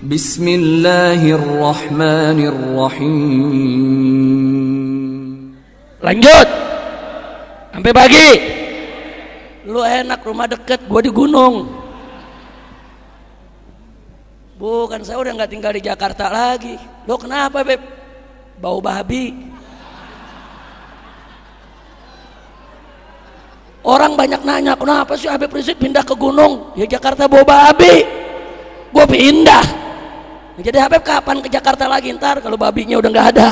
Bismillahirrahmanirrahim. Lanjut. Sampai pagi. Lu enak rumah deket, gua di gunung. Bukan saya udah nggak tinggal di Jakarta lagi. Lo kenapa, Beb? Bau babi. Orang banyak nanya, kenapa sih Habib Rizik pindah ke gunung? Ya Jakarta bau babi. Gue pindah jadi Habib kapan ke Jakarta lagi ntar kalau babinya udah nggak ada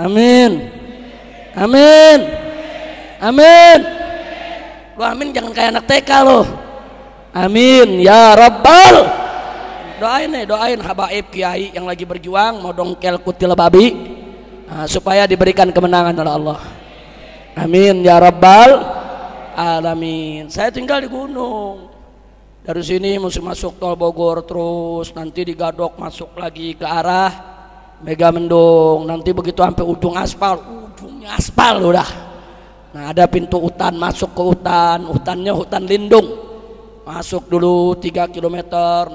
amin amin amin lu amin jangan kayak anak TK lo amin ya Rabbal doain nih doain habaib kiai yang lagi berjuang mau dongkel kutil babi nah, supaya diberikan kemenangan oleh Allah amin ya Rabbal alamin saya tinggal di gunung dari sini musim masuk tol Bogor terus, nanti digadok masuk lagi ke arah Mega Mendung Nanti begitu sampai ujung aspal, ujung aspal udah. Nah ada pintu hutan masuk ke hutan, hutannya hutan lindung masuk dulu 3 km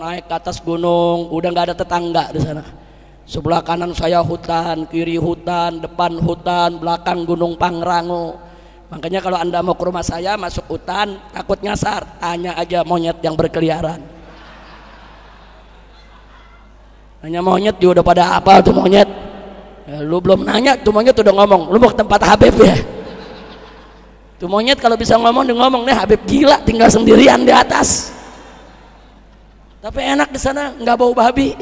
naik ke atas gunung udah nggak ada tetangga di sana sebelah kanan saya hutan kiri hutan depan hutan belakang gunung Pangrango Makanya kalau Anda mau ke rumah saya masuk hutan takut nyasar, tanya aja monyet yang berkeliaran. Nanya monyet dia udah pada apa tuh monyet? Ya, lu belum nanya tuh monyet udah ngomong, lu mau ke tempat Habib ya? Tuh monyet kalau bisa ngomong dia ngomong, nih Habib gila tinggal sendirian di atas. Tapi enak di sana nggak bau babi.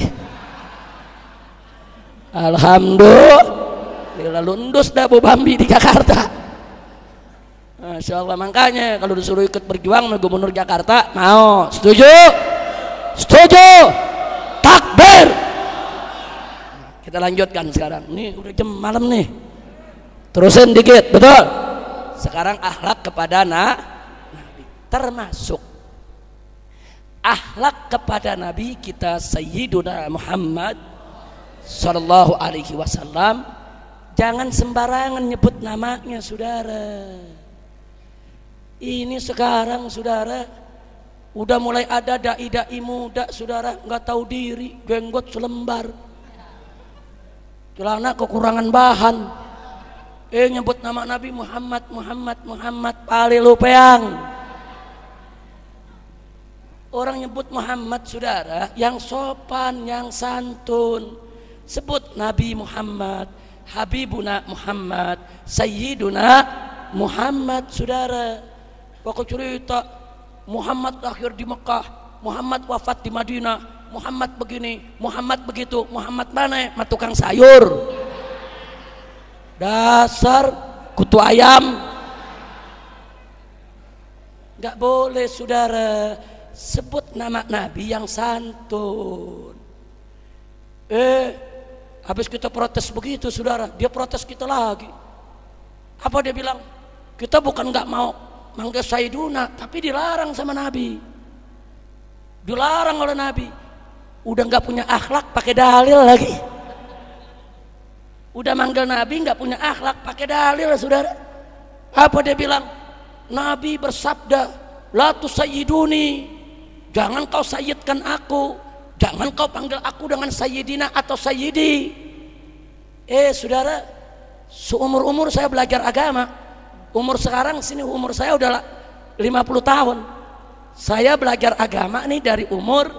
Alhamdulillah lundus dah bau babi di Jakarta. Masya eh, Allah makanya kalau disuruh ikut berjuang sama gubernur Jakarta mau setuju setuju takbir kita lanjutkan sekarang ini udah jam malam nih terusin dikit betul sekarang akhlak kepada anak, nabi termasuk akhlak kepada nabi kita Sayyiduna Muhammad Sallallahu Alaihi Wasallam jangan sembarangan nyebut namanya saudara ini sekarang saudara udah mulai ada dai-dai muda saudara nggak tahu diri, Genggot selembar. Celana kekurangan bahan. Eh nyebut nama Nabi Muhammad, Muhammad, Muhammad, pali lu peang. Orang nyebut Muhammad saudara yang sopan, yang santun. Sebut Nabi Muhammad, Habibuna Muhammad, Sayyiduna Muhammad saudara. Pokok cerita Muhammad lahir di Mekah, Muhammad wafat di Madinah, Muhammad begini, Muhammad begitu, Muhammad mana? Matukang tukang sayur. Dasar kutu ayam. Gak boleh saudara sebut nama Nabi yang santun. Eh, habis kita protes begitu saudara, dia protes kita lagi. Apa dia bilang? Kita bukan nggak mau mangga saiduna tapi dilarang sama Nabi dilarang oleh Nabi udah nggak punya akhlak pakai dalil lagi udah manggil Nabi nggak punya akhlak pakai dalil ya saudara apa dia bilang Nabi bersabda latu sayyiduni jangan kau sayidkan aku jangan kau panggil aku dengan Sayidina atau Sayidi. eh saudara seumur umur saya belajar agama umur sekarang sini umur saya udah 50 tahun saya belajar agama nih dari umur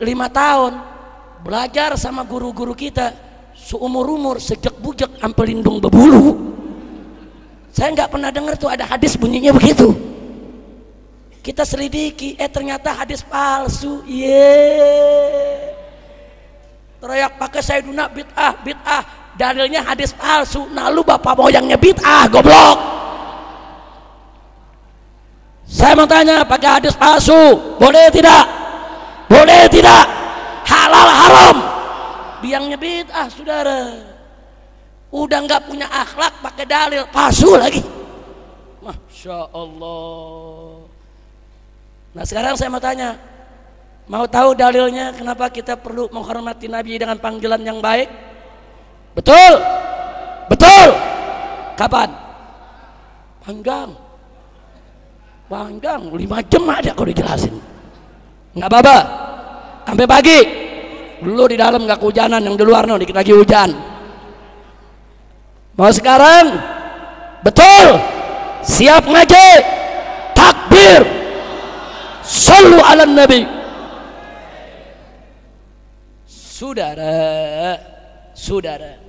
5 tahun belajar sama guru-guru kita seumur-umur sejak bujak sampai lindung bebulu saya nggak pernah dengar tuh ada hadis bunyinya begitu kita selidiki eh ternyata hadis palsu ye yeah. teriak pakai sayyiduna bid'ah bid'ah dalilnya hadis palsu nah lu bapak moyangnya bid'ah goblok saya mau tanya pakai hadis palsu boleh tidak boleh tidak halal haram biangnya bid'ah saudara udah nggak punya akhlak pakai dalil palsu lagi masya Allah nah sekarang saya mau tanya mau tahu dalilnya kenapa kita perlu menghormati Nabi dengan panggilan yang baik betul betul kapan panggang panjang lima jam ada kau dijelasin nggak apa-apa sampai pagi dulu di dalam nggak hujanan yang di luar no dikit lagi hujan mau sekarang betul siap ngaji takbir selalu ala nabi saudara saudara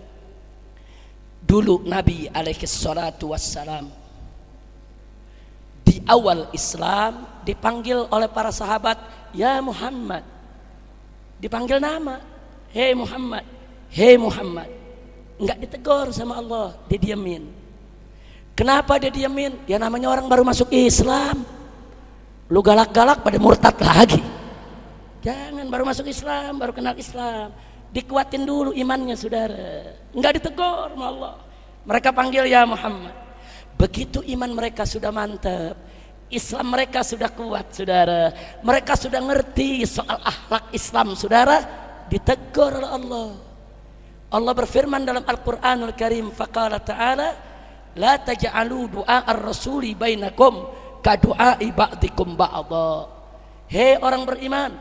dulu Nabi alaihi salatu wassalam di awal Islam dipanggil oleh para sahabat, "Ya Muhammad." Dipanggil nama, "Hei Muhammad, hei Muhammad." nggak ditegur sama Allah, didiamin. Kenapa didiamin? Ya namanya orang baru masuk Islam. Lu galak-galak pada murtad lagi. Jangan baru masuk Islam, baru kenal Islam. Dikuatin dulu imannya, Saudara. Nggak ditegur sama Allah. Mereka panggil ya Muhammad. Begitu iman mereka sudah mantap, Islam mereka sudah kuat, saudara. Mereka sudah ngerti soal akhlak Islam, saudara. Ditegur oleh Allah. Allah berfirman dalam Al-Quranul Karim, faqala ta'ala, La Alu du'a ar-rasuli bainakum kadu'a'i ba'dikum ba'da. Hei orang beriman,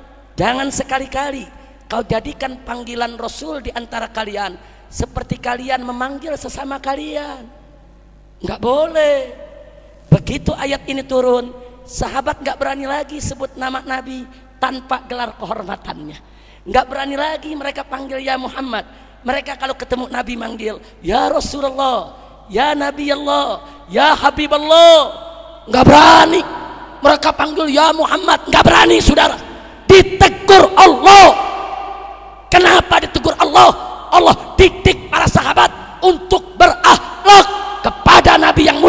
jangan sekali-kali kau jadikan panggilan Rasul di antara kalian seperti kalian memanggil sesama kalian nggak boleh begitu ayat ini turun sahabat nggak berani lagi sebut nama Nabi tanpa gelar kehormatannya nggak berani lagi mereka panggil ya Muhammad mereka kalau ketemu Nabi manggil ya Rasulullah ya Nabi Allah ya Habib Allah nggak berani mereka panggil ya Muhammad nggak berani saudara ditegur Allah kenapa ditegur Allah Allah titik para sahabat untuk berakhlak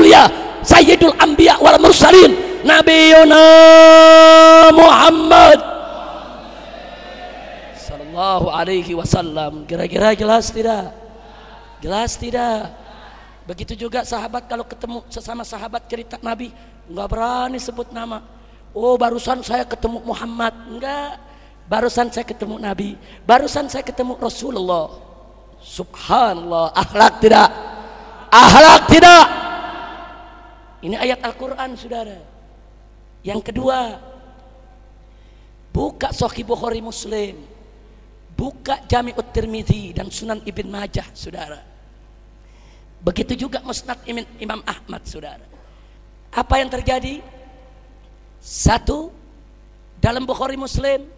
mulia Sayyidul Anbiya wal Mursalin Nabi Yuna Muhammad Sallallahu alaihi wasallam Kira-kira jelas tidak? Jelas tidak? Begitu juga sahabat kalau ketemu sesama sahabat cerita Nabi nggak berani sebut nama. Oh barusan saya ketemu Muhammad enggak. Barusan saya ketemu Nabi. Barusan saya ketemu Rasulullah. Subhanallah. Akhlak tidak. Akhlak tidak. Ini ayat Al-Quran saudara. Yang kedua, buka Sahih Bukhari Muslim, buka Jami'ut Tirmidzi dan Sunan Ibn Majah saudara. Begitu juga Musnad Imam Ahmad saudara. Apa yang terjadi? Satu, dalam Bukhari Muslim,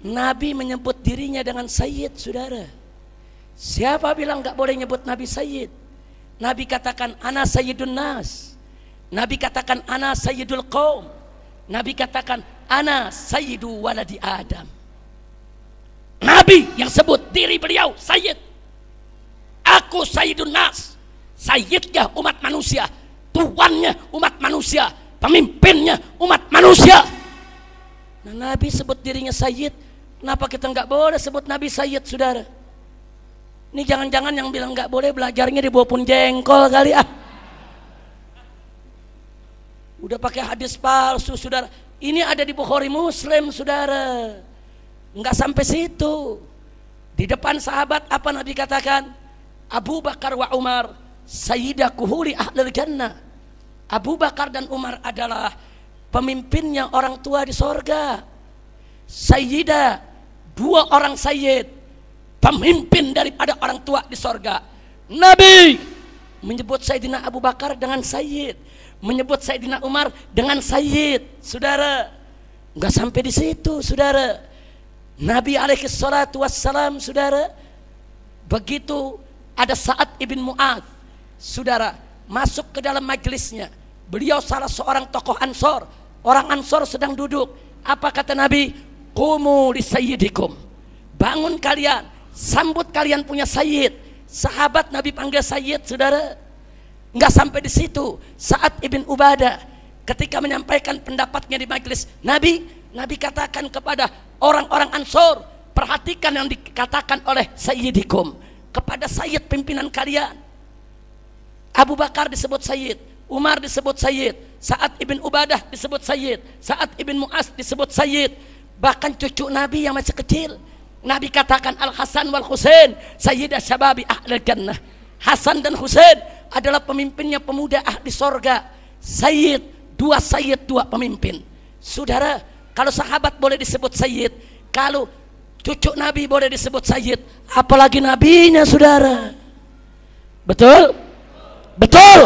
Nabi menyebut dirinya dengan Sayyid saudara. Siapa bilang nggak boleh nyebut Nabi Sayyid? Nabi katakan, Anas Sayyidun Nas. Nabi katakan ana sayyidul qaum. Nabi katakan ana sayyidu waladi Adam. Nabi yang sebut diri beliau sayyid. Aku sayyidun nas. Sayyidnya umat manusia, tuannya umat manusia, pemimpinnya umat manusia. Nah, Nabi sebut dirinya sayyid. Kenapa kita nggak boleh sebut Nabi sayyid, saudara? Ini jangan-jangan yang bilang nggak boleh belajarnya di bawah pun jengkol kali ah. Udah pakai hadis palsu, saudara. Ini ada di Bukhari Muslim, saudara. Enggak sampai situ. Di depan sahabat apa Nabi katakan? Abu Bakar wa Umar sayyidah kuhuri ahlul jannah. Abu Bakar dan Umar adalah pemimpinnya orang tua di sorga. Sayyidah, dua orang sayyid, pemimpin daripada orang tua di sorga. Nabi menyebut Sayyidina Abu Bakar dengan sayyid menyebut Sayyidina Umar dengan Sayyid, saudara. Enggak sampai di situ, saudara. Nabi alaihi salatu wassalam, saudara. Begitu ada saat ibn Mu'ad, saudara, masuk ke dalam majelisnya. Beliau salah seorang tokoh ansor. Orang ansor sedang duduk. Apa kata Nabi? Kumu li sayyidikum. Bangun kalian. Sambut kalian punya sayyid. Sahabat Nabi panggil sayyid, saudara. Nggak sampai di situ. Saat Ibn Ubadah ketika menyampaikan pendapatnya di majelis Nabi, Nabi katakan kepada orang-orang Ansor, perhatikan yang dikatakan oleh Sayyidikum kepada Sayyid pimpinan kalian. Abu Bakar disebut Sayyid, Umar disebut Sayyid, saat ibn Ubadah disebut Sayyid, saat ibn Mu'as disebut Sayyid, bahkan cucu Nabi yang masih kecil. Nabi katakan Al Hasan wal Husain, Sayyidah Syababi Ahlul Jannah. Hasan dan Husain adalah pemimpinnya pemuda ahli sorga. Sayyid, dua sayyid, dua pemimpin. Saudara, kalau sahabat boleh disebut sayyid, kalau cucu Nabi boleh disebut sayyid, apalagi nabinya saudara. Betul? Betul.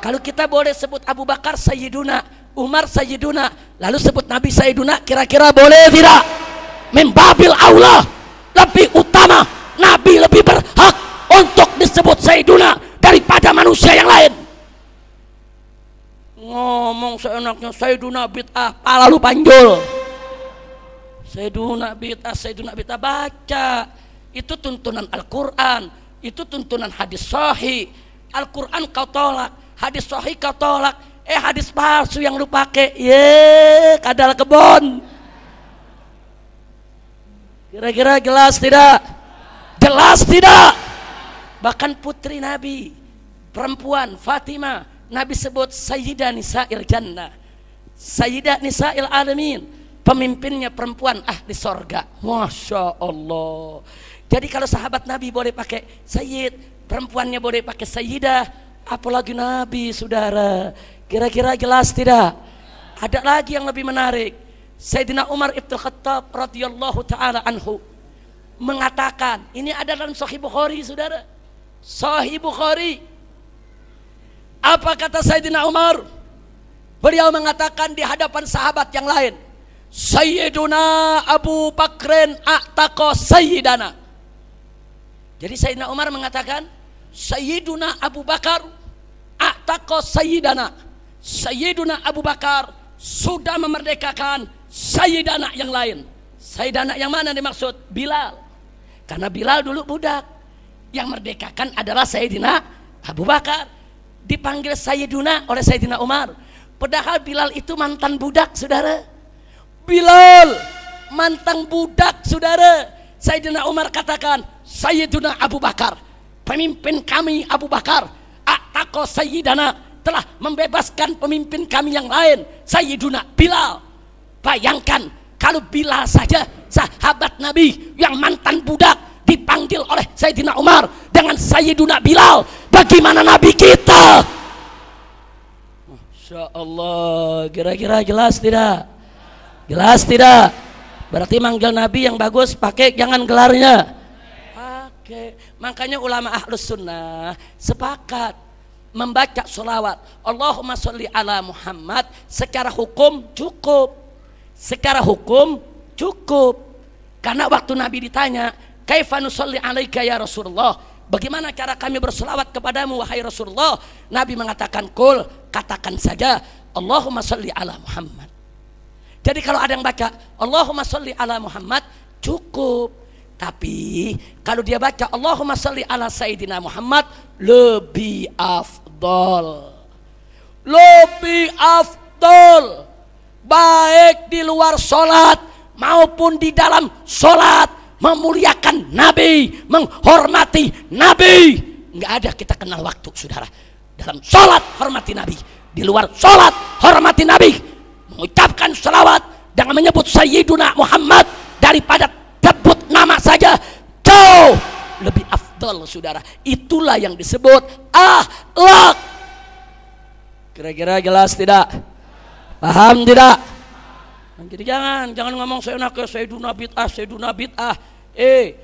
Kalau kita boleh sebut Abu Bakar sayyiduna, Umar sayyiduna, lalu sebut Nabi sayyiduna, kira-kira boleh tidak? Membabil Allah lebih utama, Nabi lebih berhak untuk disebut sayyiduna daripada manusia yang lain ngomong seenaknya Sayyiduna bid'ah pala lu panjul Sayyiduna bid'ah Sayyiduna bid'ah baca itu tuntunan Al-Quran itu tuntunan hadis sahih Al-Quran kau tolak hadis sahih kau tolak eh hadis palsu yang lu pakai ye kadal kebon kira-kira jelas tidak jelas tidak bahkan putri Nabi perempuan Fatimah Nabi sebut Sayyidah Nisa'il Jannah Sayyidah Nisa'il Alamin pemimpinnya perempuan ahli sorga Masya Allah jadi kalau sahabat Nabi boleh pakai Sayyid perempuannya boleh pakai Sayyidah apalagi Nabi saudara kira-kira jelas tidak ada lagi yang lebih menarik Sayyidina Umar Ibn Khattab radhiyallahu taala anhu mengatakan ini ada dalam Sahih Bukhari saudara Sahih Bukhari apa kata Sayyidina Umar? Beliau mengatakan di hadapan sahabat yang lain, Sayyiduna Abu Bakrin a'taqa Sayyidana. Jadi Sayyidina Umar mengatakan, Sayyiduna Abu Bakar a'taqa Sayyidana. Sayyiduna Abu Bakar sudah memerdekakan Sayyidana yang lain. Sayyidana yang mana dimaksud? Bilal. Karena Bilal dulu budak. Yang merdekakan adalah Sayyidina Abu Bakar dipanggil Sayyiduna oleh Sayyidina Umar. Padahal Bilal itu mantan budak, saudara. Bilal, mantan budak, saudara. Sayyidina Umar katakan, Sayyiduna Abu Bakar, pemimpin kami Abu Bakar, Ataqo Sayyidana telah membebaskan pemimpin kami yang lain, Sayyiduna Bilal. Bayangkan, kalau Bilal saja sahabat Nabi yang mantan budak, dipanggil oleh Sayyidina Umar dengan Sayyiduna Bilal bagaimana Nabi kita Masya Allah kira-kira jelas tidak jelas tidak berarti manggil Nabi yang bagus pakai jangan gelarnya pakai makanya ulama ahlus sunnah sepakat membaca sholawat Allahumma sholli ala Muhammad secara hukum cukup secara hukum cukup karena waktu Nabi ditanya Kaifa nusalli alaika ya Rasulullah? Bagaimana cara kami bersolawat kepadamu wahai Rasulullah? Nabi mengatakan, "Kul, katakan saja, Allahumma salli ala Muhammad." Jadi kalau ada yang baca, "Allahumma salli ala Muhammad," cukup. Tapi kalau dia baca Allahumma salli ala Sayyidina Muhammad lebih afdol. Lebih afdol. Baik di luar sholat maupun di dalam sholat memuliakan Nabi, menghormati Nabi. Enggak ada kita kenal waktu, saudara. Dalam sholat hormati Nabi, di luar sholat hormati Nabi, mengucapkan salawat dengan menyebut Sayyiduna Muhammad daripada sebut nama saja jauh lebih afdol saudara itulah yang disebut ahlak kira-kira jelas tidak paham tidak jadi jangan jangan ngomong saya ke saya Nabi bid'ah saya Nabi bid'ah Eh,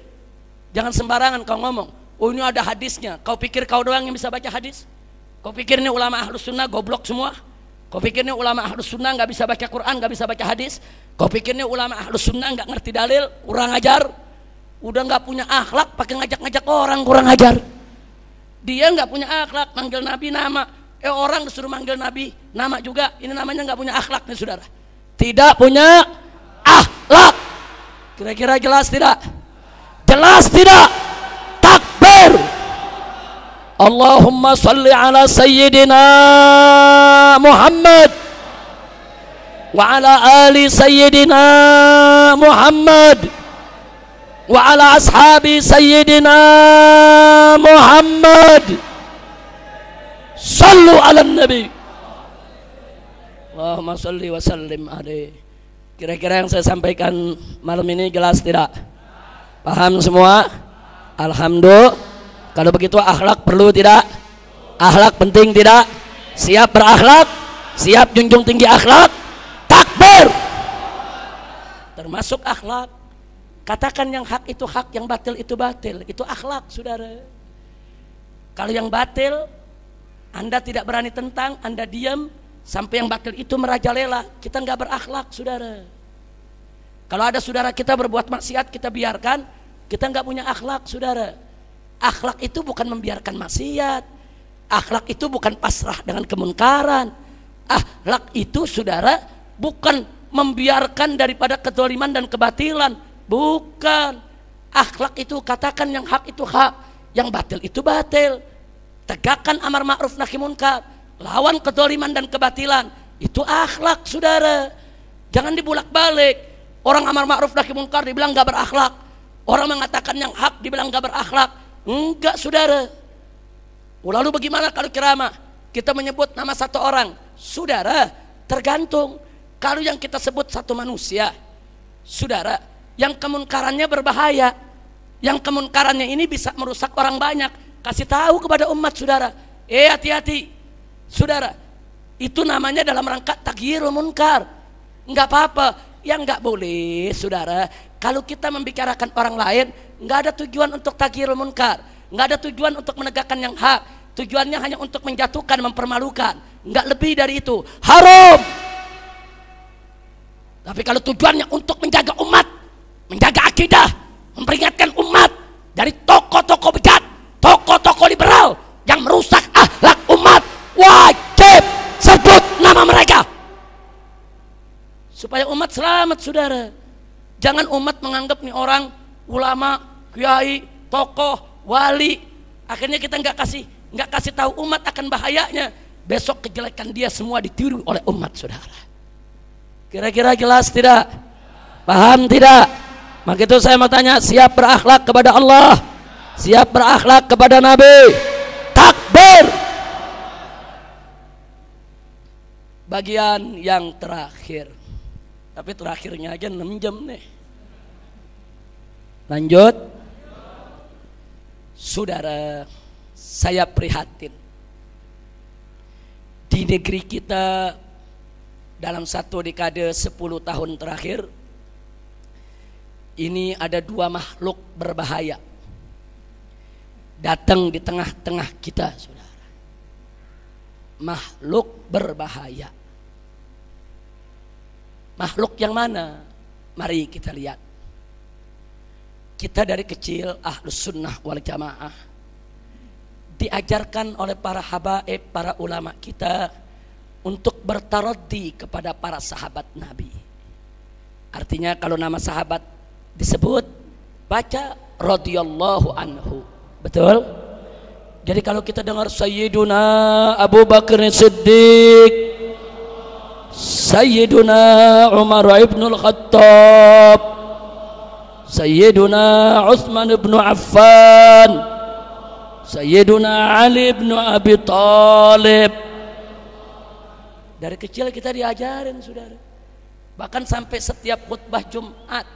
jangan sembarangan kau ngomong. Oh ini ada hadisnya. Kau pikir kau doang yang bisa baca hadis? Kau pikir ini ulama ahlus sunnah goblok semua? Kau pikir ini ulama ahlus sunnah nggak bisa baca Quran, nggak bisa baca hadis? Kau pikir ini ulama ahlus sunnah nggak ngerti dalil, kurang ajar? Udah nggak punya akhlak, pakai ngajak-ngajak orang kurang ajar. Dia nggak punya akhlak, manggil Nabi nama. Eh orang disuruh manggil Nabi nama juga. Ini namanya nggak punya akhlak nih saudara. Tidak punya akhlak. Kira-kira jelas tidak? Jelas tidak? Takbir. Allahumma salli ala sayyidina Muhammad wa ala ali sayyidina Muhammad wa ala ashabi sayyidina Muhammad sallu ala nabi Allahumma salli wa sallim alaihi Kira-kira yang saya sampaikan malam ini jelas tidak? Paham semua? Alhamdulillah. Kalau begitu akhlak perlu tidak? Akhlak penting tidak? Siap berakhlak? Siap junjung tinggi akhlak? Takbir. Termasuk akhlak. Katakan yang hak itu hak, yang batil itu batil. Itu akhlak, Saudara. Kalau yang batil Anda tidak berani tentang, Anda diam, Sampai yang bakil itu merajalela, kita nggak berakhlak, saudara. Kalau ada saudara kita berbuat maksiat, kita biarkan, kita nggak punya akhlak, saudara. Akhlak itu bukan membiarkan maksiat. Akhlak itu bukan pasrah dengan kemunkaran. Akhlak itu, saudara, bukan membiarkan daripada ketoliman dan kebatilan. Bukan. Akhlak itu katakan yang hak itu hak, yang batil itu batil. Tegakkan amar ma'ruf nahi munkar lawan kedoliman dan kebatilan itu akhlak saudara jangan dibulak balik orang amar ma'ruf nahi munkar dibilang gak berakhlak orang mengatakan yang hak dibilang gak berakhlak enggak saudara lalu bagaimana kalau kerama kita menyebut nama satu orang saudara tergantung kalau yang kita sebut satu manusia saudara yang kemunkarannya berbahaya yang kemunkarannya ini bisa merusak orang banyak kasih tahu kepada umat saudara eh hati-hati Saudara, itu namanya dalam rangka takyirul munkar. Enggak apa-apa. Yang enggak boleh, saudara, kalau kita membicarakan orang lain, enggak ada tujuan untuk takyirul munkar. Enggak ada tujuan untuk menegakkan yang hak. Tujuannya hanya untuk menjatuhkan, mempermalukan. Enggak lebih dari itu. Haram. Tapi kalau tujuannya untuk selamat saudara. Jangan umat menganggap nih orang ulama, kiai, tokoh, wali. Akhirnya kita nggak kasih nggak kasih tahu umat akan bahayanya. Besok kejelekan dia semua ditiru oleh umat saudara. Kira-kira jelas tidak? Paham tidak? Maka itu saya mau tanya, siap berakhlak kepada Allah? Siap berakhlak kepada Nabi? Takbir! Bagian yang terakhir. Tapi terakhirnya aja 6 jam nih. Lanjut. Saudara, saya prihatin. Di negeri kita dalam satu dekade 10 tahun terakhir ini ada dua makhluk berbahaya datang di tengah-tengah kita, saudara. Makhluk berbahaya. Makhluk yang mana? Mari kita lihat. Kita dari kecil ahlus sunnah wal jamaah diajarkan oleh para habaib, para ulama kita untuk bertaroddi kepada para sahabat Nabi. Artinya kalau nama sahabat disebut baca radiyallahu anhu. Betul? Jadi kalau kita dengar Sayyiduna Abu Bakar Siddiq Sayyiduna Umar ibn al-Khattab Sayyiduna Uthman ibn Affan Sayyiduna Ali ibn Abi Talib Dari kecil kita diajarin saudara Bahkan sampai setiap khutbah Jumat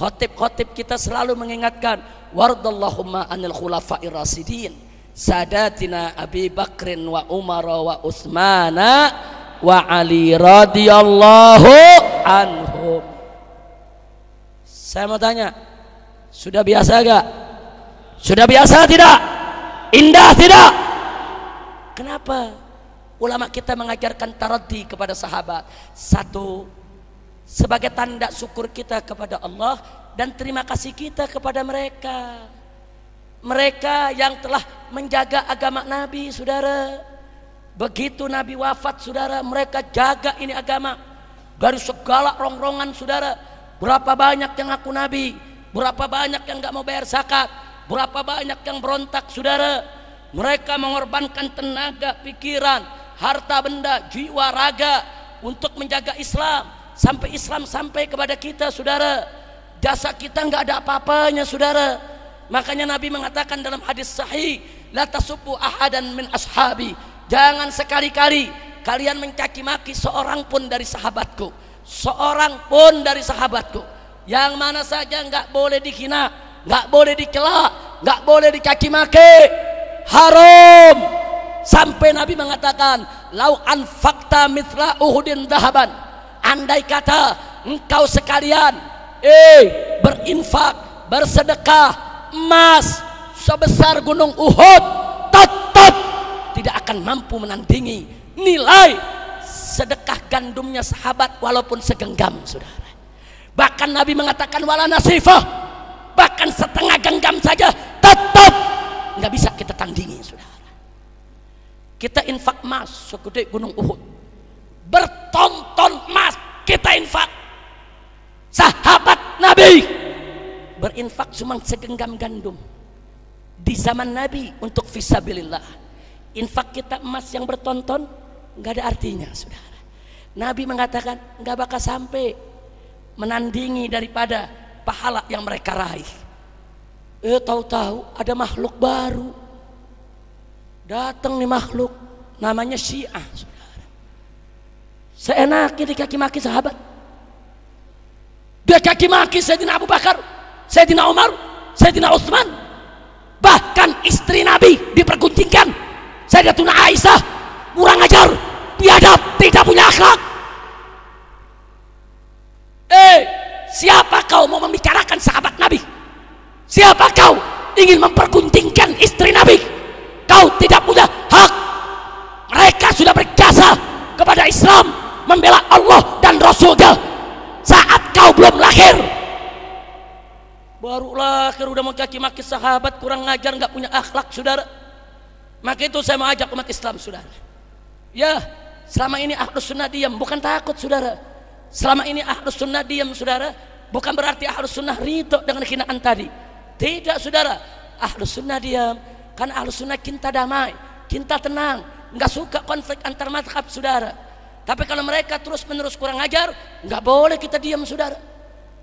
Khotib-khotib kita selalu mengingatkan Wardallahumma anil khulafai rasidin Sadatina Abi Bakrin wa Umar wa Uthmana wa Ali radhiyallahu anhum. Saya mau tanya, sudah biasa gak? Sudah biasa tidak? Indah tidak? Kenapa ulama kita mengajarkan taraddi kepada sahabat? Satu, sebagai tanda syukur kita kepada Allah dan terima kasih kita kepada mereka. Mereka yang telah menjaga agama Nabi, saudara Begitu Nabi wafat saudara mereka jaga ini agama Dari segala rongrongan saudara Berapa banyak yang aku Nabi Berapa banyak yang gak mau bayar zakat Berapa banyak yang berontak saudara Mereka mengorbankan tenaga, pikiran Harta benda, jiwa, raga Untuk menjaga Islam Sampai Islam sampai kepada kita saudara Jasa kita gak ada apa-apanya saudara Makanya Nabi mengatakan dalam hadis sahih La tasubbu ahadan min ashabi Jangan sekali-kali kalian mencaci maki seorang pun dari sahabatku, seorang pun dari sahabatku. Yang mana saja nggak boleh dihina, nggak boleh dicela, nggak boleh dicaci maki. Haram. Sampai Nabi mengatakan, lau anfakta mitra uhudin dahaban. Andai kata engkau sekalian, eh berinfak, bersedekah, emas sebesar gunung Uhud tetap akan mampu menandingi nilai sedekah gandumnya sahabat walaupun segenggam saudara bahkan Nabi mengatakan wala nasifah bahkan setengah genggam saja tetap nggak bisa kita tandingi saudara kita infak emas segede gunung Uhud bertonton emas kita infak sahabat Nabi berinfak cuma segenggam gandum di zaman Nabi untuk visabilillah infak kita emas yang bertonton nggak ada artinya saudara Nabi mengatakan nggak bakal sampai menandingi daripada pahala yang mereka raih eh tahu-tahu ada makhluk baru datang nih makhluk namanya Syiah saudara seenaknya kaki maki sahabat dia kaki-maki Sayyidina Abu Bakar Sayyidina Umar Sayyidina Utsman bahkan istri Nabi diperguntingkan Sayyidatuna Aisyah kurang ajar biadab tidak punya akhlak eh siapa kau mau membicarakan sahabat Nabi siapa kau ingin memperguntingkan istri Nabi kau tidak punya hak mereka sudah berjasa kepada Islam membela Allah dan Rasulnya saat kau belum lahir baru lahir udah mau caci maki sahabat kurang ajar nggak punya akhlak saudara maka itu saya mau ajak umat Islam saudara. Ya, selama ini ahlus sunnah diam, bukan takut saudara. Selama ini ahlus sunnah diam saudara, bukan berarti ahlus sunnah rito dengan kinaan tadi. Tidak saudara, ahlus sunnah diam. Karena ahlus sunnah cinta damai, cinta tenang. Nggak suka konflik antar madhab saudara. Tapi kalau mereka terus menerus kurang ajar, nggak boleh kita diam saudara.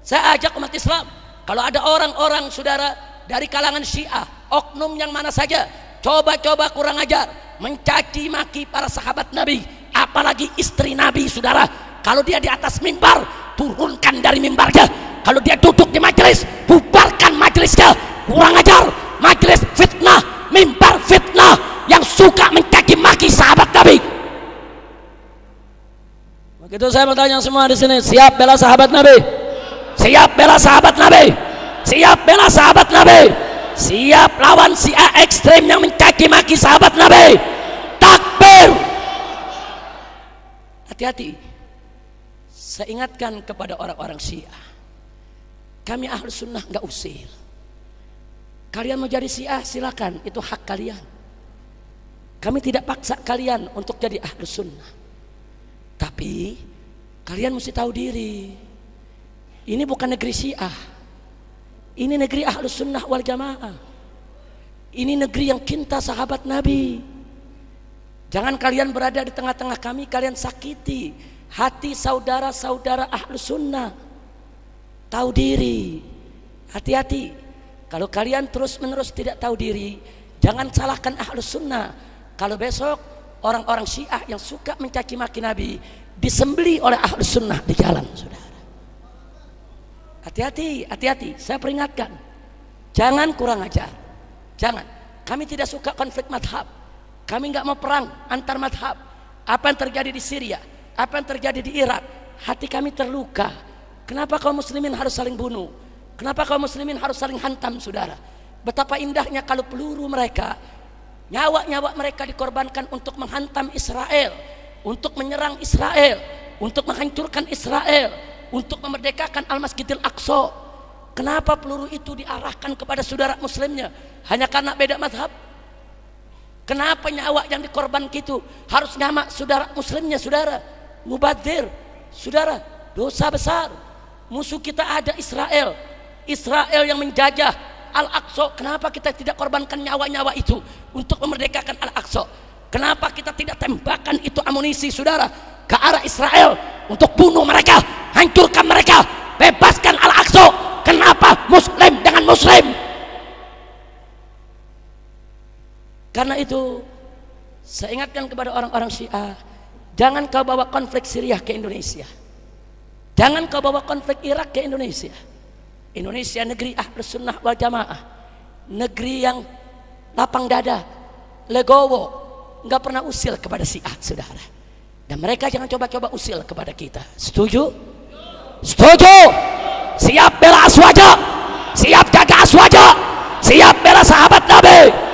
Saya ajak umat Islam, kalau ada orang-orang saudara dari kalangan Syiah, oknum yang mana saja coba-coba kurang ajar, mencaci maki para sahabat Nabi, apalagi istri Nabi, saudara. Kalau dia di atas mimbar, turunkan dari mimbarnya. Kalau dia duduk di majelis, bubarkan majelisnya. Kurang ajar, majelis fitnah, mimbar fitnah yang suka mencaci maki sahabat Nabi. Begitu saya bertanya semua di sini, siap bela sahabat Nabi? Siap bela sahabat Nabi? Siap bela sahabat Nabi? siap lawan si A ekstrim yang mencaci maki sahabat Nabi takbir hati-hati saya ingatkan kepada orang-orang Syiah kami ahli sunnah nggak usil kalian mau jadi Syiah silakan itu hak kalian kami tidak paksa kalian untuk jadi ahli sunnah tapi kalian mesti tahu diri ini bukan negeri Syiah ini negeri ahlus sunnah wal jamaah. Ini negeri yang cinta sahabat Nabi. Jangan kalian berada di tengah-tengah kami, kalian sakiti hati saudara-saudara ahlus sunnah. Tahu diri. Hati-hati. Kalau kalian terus-menerus tidak tahu diri, jangan salahkan ahlus sunnah. Kalau besok orang-orang syiah yang suka mencaci maki Nabi disembeli oleh ahlus sunnah di jalan, sudah. Hati-hati, hati-hati. Saya peringatkan. Jangan kurang ajar. Jangan. Kami tidak suka konflik madhab. Kami nggak mau perang antar madhab. Apa yang terjadi di Syria? Apa yang terjadi di Irak? Hati kami terluka. Kenapa kaum muslimin harus saling bunuh? Kenapa kaum muslimin harus saling hantam saudara? Betapa indahnya kalau peluru mereka Nyawa-nyawa mereka dikorbankan untuk menghantam Israel Untuk menyerang Israel Untuk menghancurkan Israel untuk memerdekakan Al-Masjidil Aqsa. Kenapa peluru itu diarahkan kepada saudara muslimnya? Hanya karena beda mazhab? Kenapa nyawa yang dikorban itu harus nyamak saudara muslimnya saudara? Mubadir, saudara, dosa besar. Musuh kita ada Israel. Israel yang menjajah Al-Aqsa. Kenapa kita tidak korbankan nyawa-nyawa itu untuk memerdekakan Al-Aqsa? Kenapa kita tidak tembakan itu amunisi saudara ke arah Israel untuk bunuh mereka, hancurkan mereka, bebaskan Al-Aqsa. Kenapa muslim dengan muslim? Karena itu saya ingatkan kepada orang-orang Syiah, jangan kau bawa konflik Syria ke Indonesia. Jangan kau bawa konflik Irak ke Indonesia. Indonesia negeri ahlus sunnah wal jamaah. Negeri yang lapang dada, legowo, nggak pernah usil kepada Syiah, saudara. Dan mereka jangan coba-coba usil kepada kita. Setuju? Setuju. Siap bela aswaja. Siap jaga aswaja. Siap bela sahabat Nabi.